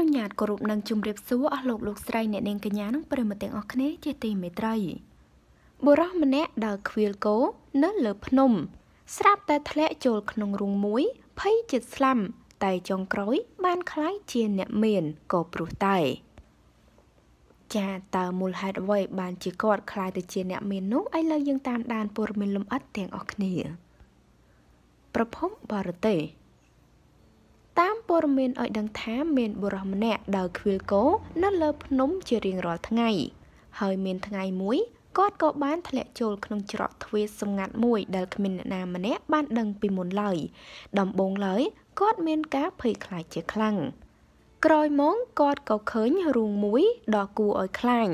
នុញ្ញាតគោរពនិងជម្រាបសួរអស់លោកលោកស្រីអ្នកនាងកញ្ញានិងប្រិមត្តទាំងអស់គ្នាជាទីមេត្រីបុរសម្នាក់ដើរខ្វៀលគោនៅលើភ្នំ ស្រាប់តែធ្លាក់ចូលក្នុងរូងមួយភ័យចិត្តស្លាប់តែចុងក្រោយបានคล้ายជាអ្នកមានក៏ព្រោះតែ ចាតើមូលហេតុអ្វីបានជាគាត់คล้ายទៅជាអ្នកមាននោះឥឡូវយើងតាមដានព័ត៌មានលម្អិតទាំងអស់គ្នាប្រភពបរទេសព័ត៌មានឲ្យដឹងថាមានបុរសម្នាក់ដើរខ្វៀលគោនៅលើ ភ្នំជារៀងរាល់ថ្ងៃហើយមានថ្ងៃមួយគាត់ក៏បានធ្លាក់ចូលក្នុងច្រកទ្វារសម្ងាត់មួយដែលគ្មានអ្នកណាម្នាក់បានដឹងពីមុនឡើយ ដំបូងឡើយគាត់មានការភ័យខ្លាចជាខ្លាំងក្រោយមកគាត់ក៏ឃើញរូងមួយដ៏គួរឲ្យខ្លាច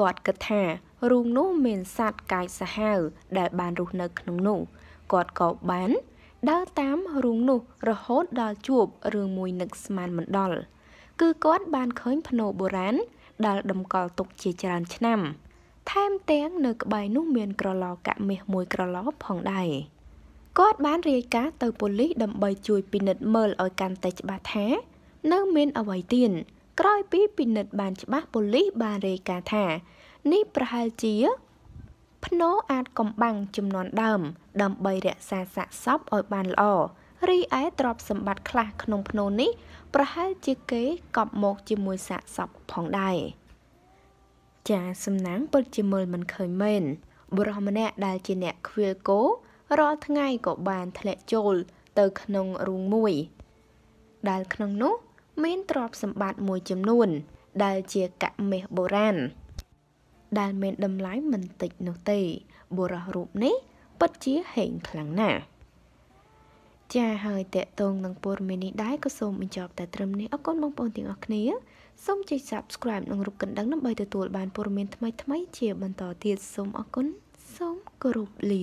គាត់គិតថារូងនោះមានសត្វកាយសាហាវដែល បានរស់នៅក្នុងនោះគាត់ក៏បានដើរតាមរូងនោះរហូតដល់ជួបរឿងមួយនឹកស្មានមិនដល់គឺគាត់បានឃើញភ្នោបុរាណដែលតម្កល់ទុកជាច្រើនឆ្នាំថែមទាំង នៅក្បែរនោះមានក្រឡកមាសមួយក្រឡផងដែរគាត់បានរាយការណ៍ទៅប៉ូលីសដើម្បីជួយ ពិនិត្យមើលឲ្យកាន់តែច្បាស់ថា នៅមានអ្វីទៀតក្រោយពីពិនិត្យបានច្បាស់ប៉ូលីសបានរាយការណ៍ថា នេះប្រហែលជាភ្នោអាចកំបាំងចំនួនដើម ដើម្បីរក្សាសាកសពឲ្យបានល្អរីឯទ្រព្យសម្បត្តិខ្លះក្នុង ភ្នោនេះប្រហែលជាគេកប់មកជាមួយសាកសពផងដែរចាសំណាងពិតជាមើលមិនឃើញមែនបុរសម្នាក់ដែលជាអ្នកខ្វៀលគោរាល់ថ្ងៃក៏បានធ្លាក់ចូលទៅក្នុងរូងមួយ ដែលក្នុងនោះ មានទ្រព្យសម្បត្តិមួយចំនួន ដែលជាកមេសបុរាណដែលមានតម្លៃមិនតិចនោះទេបុរសរូបនេះពិតជាហេងខ្លាំងណាស់ចាហើយតកតងនឹងព័ត៌មាននេះដែរក៏សូមបញ្ចប់តែត្រឹមនេះអរគុណបងប្អូនទាំងអស់គ្នាសូមចុច Subscribe និងរូបកណ្ដឹងដើម្បីទទួលបានព័ត៌មានថ្មីៗជាបន្តទៀតសូមអរគុណសូមគោរពលា